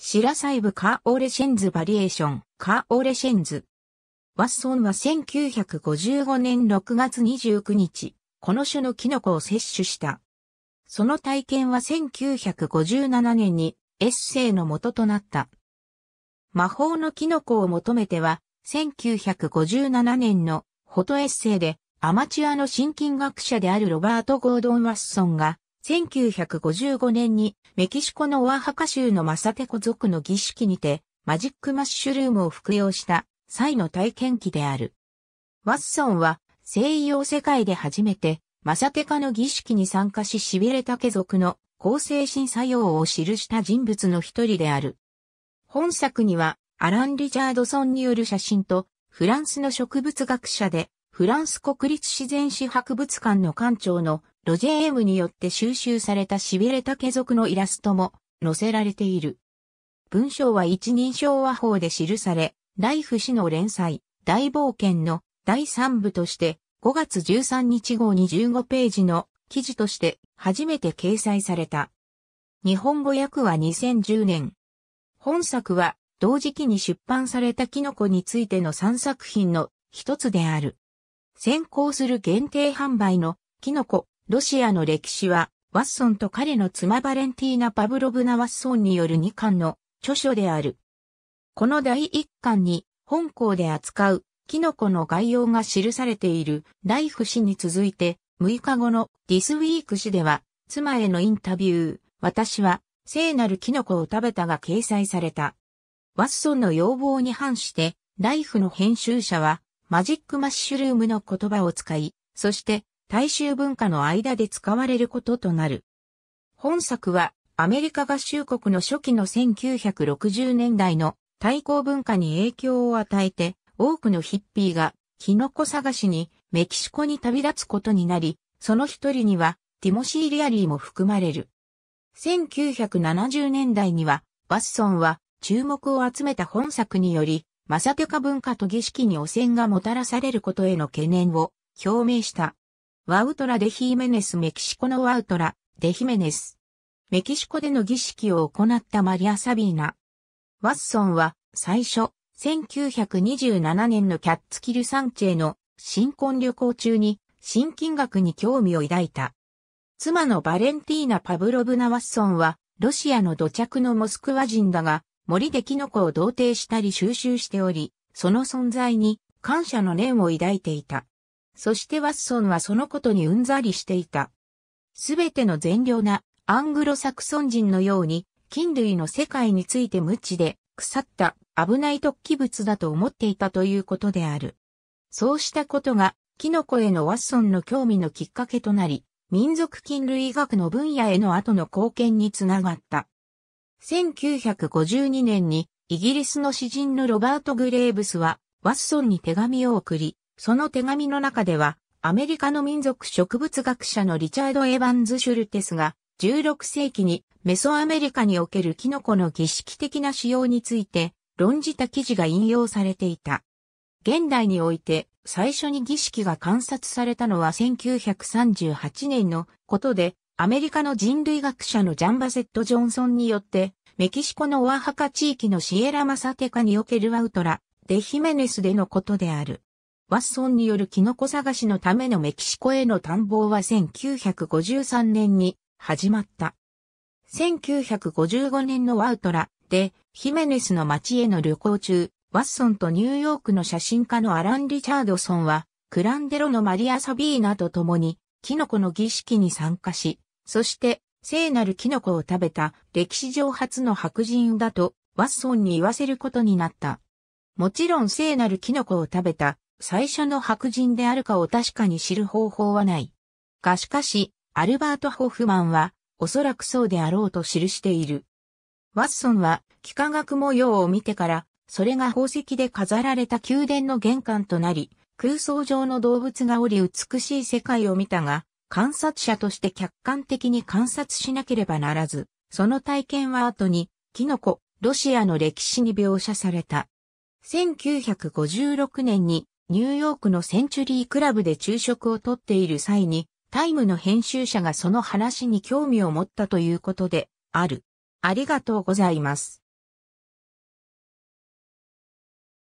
シラサイブ・カーオレシェンズバリエーション、カーオレシェンズ。ワッソンは1955年6月29日、この種のキノコを摂取した。その体験は1957年にエッセイの元となった。魔法のキノコを求めては、1957年のフォトエッセイでアマチュアの心筋学者であるロバート・ゴードン・ワッソンが1955年にメキシコのオアハカ州のマサテコ族の儀式にてマジックマッシュルームを服用した際の体験記である。ワッソンは西洋世界で初めてマサテカの儀式に参加し痺れた家族の抗精神作用を記した人物の一人である。本作にはアラン・リチャードソンによる写真とフランスの植物学者でフランス国立自然史博物館の館長のロジェームによって収集された痺れた家族のイラストも載せられている。文章は一人称和法で記され、ライフ氏の連載、大冒険の第3部として5月13日号に15ページの記事として初めて掲載された。日本語訳は2010年。本作は同時期に出版されたキノコについての3作品の一つである。先行する限定販売のキノコ、ロシアの歴史は、ワッソンと彼の妻バレンティーナ・パブロブナ・ワッソンによる2巻の著書である。この第1巻に、本校で扱うキノコの概要が記されているライフ誌に続いて、6日後のディスウィーク誌では、妻へのインタビュー、私は聖なるキノコを食べたが掲載された。ワッソンの要望に反して、ライフの編集者は、マジックマッシュルームの言葉を使い、そして大衆文化の間で使われることとなる。本作はアメリカ合衆国の初期の1960年代の対抗文化に影響を与えて多くのヒッピーがキノコ探しにメキシコに旅立つことになり、その一人にはティモシー・リアリーも含まれる。1970年代にはバッソンは注目を集めた本作によりマサテカ文化と儀式に汚染がもたらされることへの懸念を表明した。ワウトラ・デ・ヒーメネスメキシコのワウトラ・デ・ヒメネス。メキシコでの儀式を行ったマリア・サビーナ。ワッソンは最初、1927年のキャッツキル・サンチェの新婚旅行中に新金額に興味を抱いた。妻のバレンティーナ・パブロブナ・ワッソンはロシアの土着のモスクワ人だが、森でキノコを同定したり収集しており、その存在に感謝の念を抱いていた。そしてワッソンはそのことにうんざりしていた。すべての善良なアングロサクソン人のように、菌類の世界について無知で腐った危ない突起物だと思っていたということである。そうしたことが、キノコへのワッソンの興味のきっかけとなり、民族菌類学の分野への後の貢献につながった。1952年にイギリスの詩人のロバート・グレーブスはワッソンに手紙を送り、その手紙の中ではアメリカの民族植物学者のリチャード・エヴァンズ・シュルテスが16世紀にメソアメリカにおけるキノコの儀式的な使用について論じた記事が引用されていた。現代において最初に儀式が観察されたのは1938年のことで、アメリカの人類学者のジャンバセット・ジョンソンによって、メキシコのオアハカ地域のシエラ・マサテカにおけるアウトラ・デ・ヒメネスでのことである。ワッソンによるキノコ探しのためのメキシコへの探訪は1953年に始まった。1955年のアウトラ・デ・ヒメネスの街への旅行中、ワッソンとニューヨークの写真家のアラン・リチャードソンは、クランデロのマリア・サビーナと共に、キノコの儀式に参加し、そして、聖なるキノコを食べた歴史上初の白人だとワッソンに言わせることになった。もちろん聖なるキノコを食べた最初の白人であるかを確かに知る方法はない。がしかし、アルバート・ホフマンはおそらくそうであろうと記している。ワッソンは幾何学模様を見てから、それが宝石で飾られた宮殿の玄関となり、空想上の動物がおり美しい世界を見たが、観察者として客観的に観察しなければならず、その体験は後に、キノコ、ロシアの歴史に描写された。1956年にニューヨークのセンチュリークラブで昼食をとっている際に、タイムの編集者がその話に興味を持ったということで、ある。ありがとうございます。